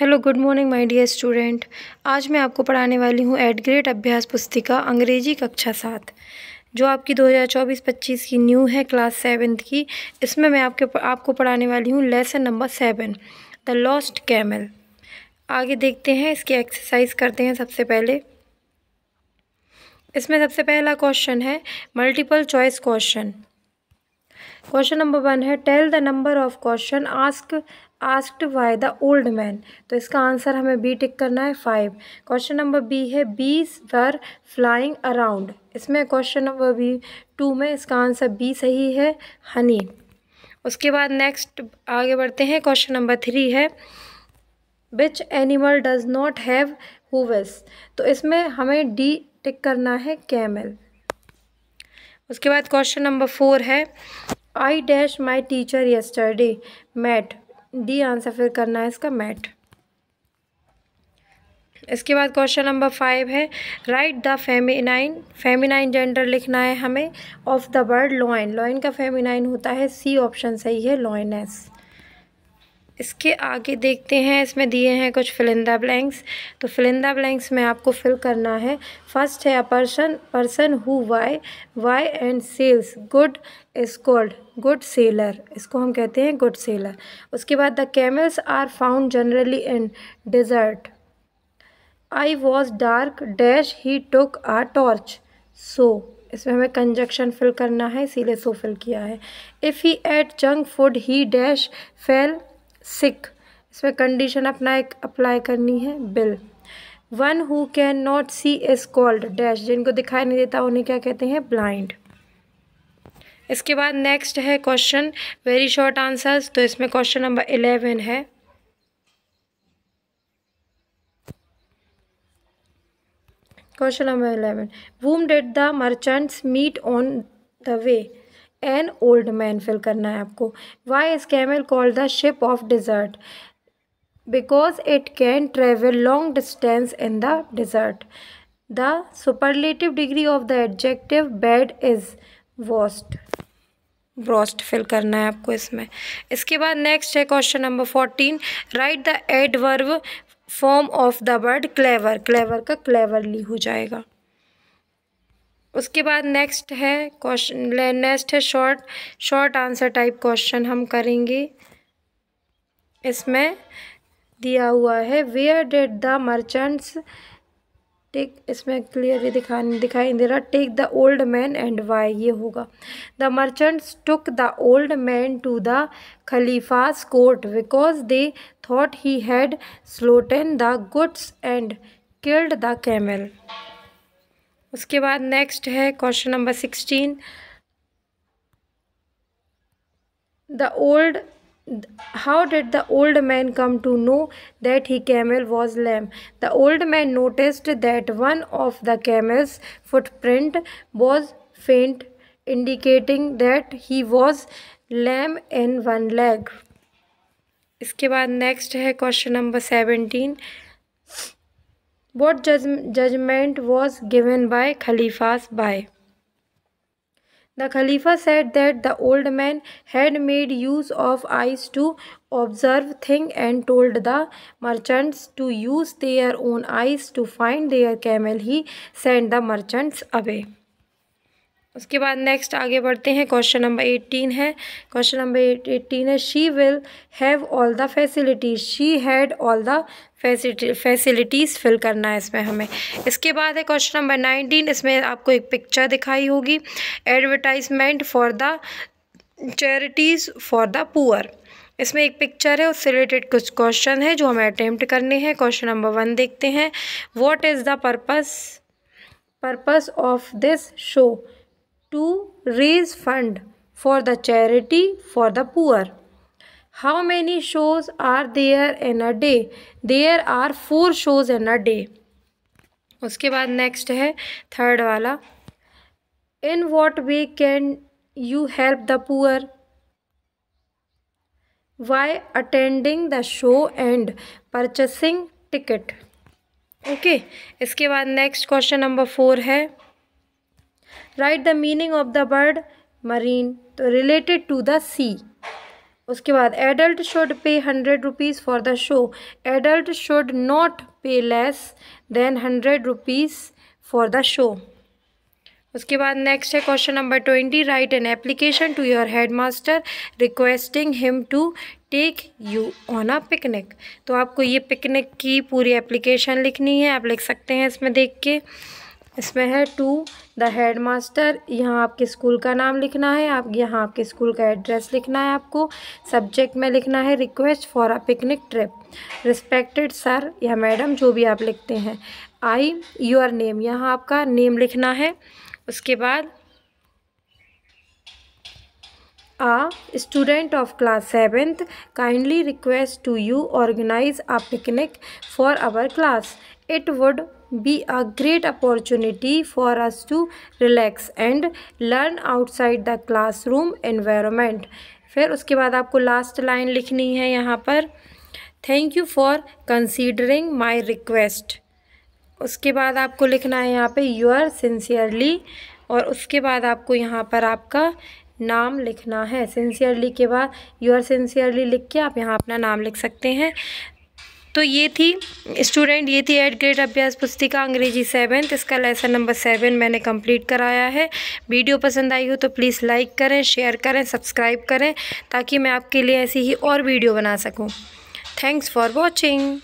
Hello good morning my dear student आज मैं आपको पढ़ाने वाली हूँ एट ग्रेड अभ्यास पुस्तिका अंग्रेजी कक्षा सात जो आपकी 2024-25 की न्यू है क्लास सेवन्थ की इसमें मैं आपके आपको पढ़ाने वाली हूँ lesson number seven the lost camel आगे देखते हैं इसकी एक्सरसाइज करते हैं सबसे पहले इसमें सबसे पहला क्वेश्चन है multiple choice question question number one है tell the number of question ask asked by the old man तो इसका आंसर हमें बी टिक करना है फाइव क्वेश्चन नंबर बी है बीस वर फ्लाइंग अराउंड इसमें क्वेश्चन नंबर बी टू में इसका आंसर बी सही है हनी उसके बाद नेक्स्ट आगे बढ़ते हैं क्वेश्चन नंबर थ्री है which animal does not have hooves तो इसमें हमें डी टिक करना है कैमल उसके बाद क्वेश्चन नंबर फोर है I dash my teacher yesterday met the answer फिर करना है इसका मैट इसके बाद क्वेश्चन नंबर फाइव है write the feminine feminine gender लिखना है हमें of the word lion lion का फेमिनाइन होता है सी ऑप्शन सही है लॉइनस इसके आगे देखते हैं इसमें दिए हैं कुछ फिलिंदा ब्लैंक्स तो फिलिंदा ब्लैंक्स में आपको फिल करना है फर्स्ट है a person person who buy buy and sells good is called good seller इसको हम कहते हैं गुड सेलर उसके बाद the camels are found generally in desert I was dark dash he took a torch so इसमें हमें conjunction fill करना है इसीलिए सो फिल किया है if he ate junk food he dash fell sick इसमें कंडीशन अपना एक अप्लाई करनी है bill one who can not see is called dash जिनको दिखाई नहीं देता उन्हें क्या कहते हैं ब्लाइंड इसके बाद नेक्स्ट है क्वेश्चन वेरी शॉर्ट आंसर्स तो इसमें क्वेश्चन नंबर इलेवन है question number eleven whom did the merchants meet on the way an old man fill करना है आपको why is camel called the ship of desert because it can travel long distance in the desert the superlative degree of the adjective bad is worst worst fill करना है आपको इसमें इसके बाद next है question number fourteen write the adverb form of the word clever clever का cleverly हो जाएगा उसके बाद नेक्स्ट है क्वेश्चन नेक्स्ट है short short answer type question हम करेंगे इसमें दिया हुआ है where did the merchants take इसमें क्लियरली दिखा दिखाई दे रहा take the old man and why ये होगा the merchants took the old man to the caliph's court because they thought he had stolen the goods and killed the camel उसके बाद next है question number sixteen the old how did the old man come to know that he camel was lame the old man noticed that one of the camel's footprint was faint indicating that he was lame in one leg इसके बाद next है question number seventeen What judgment was given by Khalifa's by? The Khalifa said that the old man had made use of eyes to observe things and told the merchants to use their own eyes to find their camel. He sent the merchants away. उसके बाद next आगे बढ़ते हैं question number eighteen है question number eighteen है she will have all the facilities she had all the facilities fill करना है इसमें हमें इसके बाद है क्वेश्चन नंबर नाइनटीन इसमें आपको एक पिक्चर दिखाई होगी advertisement for the charities for the poor इसमें एक पिक्चर है उससे रिलेटेड कुछ क्वेश्चन है जो हमें अटैम्प्ट करने हैं क्वेश्चन नंबर वन देखते हैं what is the purpose purpose of this show to raise fund for the charity for the poor how many shows are there in a day there are four shows in a day उसके बाद next है third वाला in what way can you help the poor by attending the show and purchasing ticket okay इसके बाद next question number four है write the meaning of the word marine तो related to the sea उसके बाद adult should pay hundred rupees for the show adult should not pay less than hundred rupees for the show उसके बाद next है question number twenty write an application to your headmaster requesting him to take you on a picnic तो आपको ये picnic की पूरी application लिखनी है आप लिख सकते हैं इसमें देख के इसमें है टू द हेड मास्टर यहाँ आपके स्कूल का नाम लिखना है आप यहाँ आपके स्कूल का एड्रेस लिखना है आपको सब्जेक्ट में लिखना है request for a picnic trip respected sir या मैडम जो भी आप लिखते हैं आई योर नेम यहाँ आपका नेम लिखना है उसके बाद a student of class seventh kindly request to you organise a picnic for our class it would be a great opportunity for us to relax and learn outside the classroom environment फिर उसके बाद आपको last line लिखनी है यहाँ पर thank you for considering my request उसके बाद आपको लिखना है यहाँ पे योर सिंसियरली और उसके बाद आपको यहाँ पर आपका नाम लिखना है सिंसियरली के बाद आर सिंसियरली लिख के आप यहाँ अपना नाम लिख सकते हैं तो ये थी स्टूडेंट ये थी एट ग्रेड अभ्यास पुस्तिका अंग्रेजी सेवेंथ इसका लेसन नंबर सेवन मैंने कंप्लीट कराया है वीडियो पसंद आई हो तो प्लीज़ लाइक करें शेयर करें सब्सक्राइब करें ताकि मैं आपके लिए ऐसी ही और वीडियो बना सकूँ थैंक्स फॉर वॉचिंग